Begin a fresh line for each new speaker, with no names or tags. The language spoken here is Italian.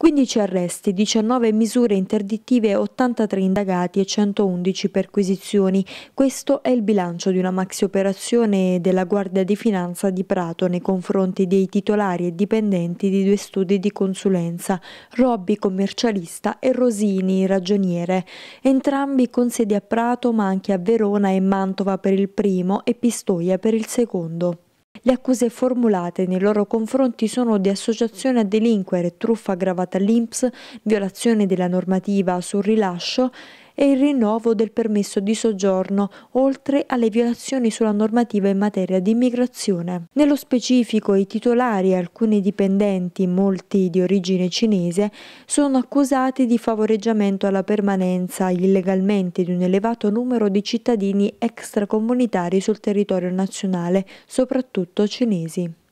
15 arresti, 19 misure interdittive, 83 indagati e 111 perquisizioni. Questo è il bilancio di una maxi operazione della Guardia di Finanza di Prato nei confronti dei titolari e dipendenti di due studi di consulenza, Robbi commercialista e Rosini ragioniere, entrambi con sedi a Prato ma anche a Verona e Mantova per il primo e Pistoia per il secondo. Le accuse formulate nei loro confronti sono di associazione a delinquere, truffa aggravata all'INPS, violazione della normativa sul rilascio e il rinnovo del permesso di soggiorno, oltre alle violazioni sulla normativa in materia di immigrazione. Nello specifico i titolari e alcuni dipendenti, molti di origine cinese, sono accusati di favoreggiamento alla permanenza illegalmente di un elevato numero di cittadini extracomunitari sul territorio nazionale, soprattutto cinesi.